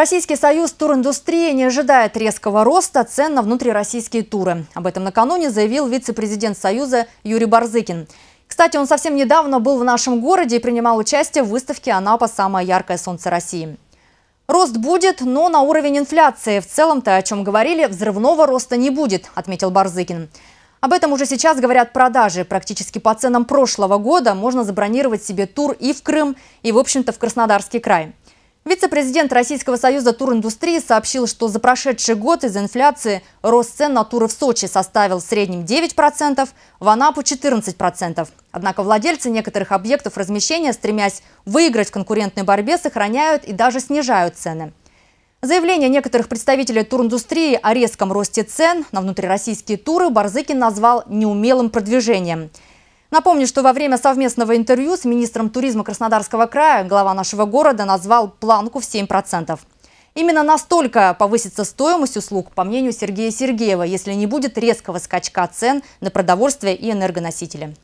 Российский союз туриндустрии не ожидает резкого роста цен на внутрироссийские туры. Об этом накануне заявил вице-президент Союза Юрий Барзыкин. Кстати, он совсем недавно был в нашем городе и принимал участие в выставке «Анапа. Самое яркое солнце России». Рост будет, но на уровень инфляции. В целом-то, о чем говорили, взрывного роста не будет, отметил Барзыкин. Об этом уже сейчас говорят продажи. Практически по ценам прошлого года можно забронировать себе тур и в Крым, и, в общем-то, в Краснодарский край. Вице-президент Российского союза туриндустрии сообщил, что за прошедший год из-за инфляции рост цен на туры в Сочи составил в среднем 9%, в Анапу 14%. Однако владельцы некоторых объектов размещения, стремясь выиграть в конкурентной борьбе, сохраняют и даже снижают цены. Заявление некоторых представителей туриндустрии о резком росте цен на внутрироссийские туры Барзыкин назвал «неумелым продвижением». Напомню, что во время совместного интервью с министром туризма Краснодарского края глава нашего города назвал планку в 7%. Именно настолько повысится стоимость услуг, по мнению Сергея Сергеева, если не будет резкого скачка цен на продовольствие и энергоносители.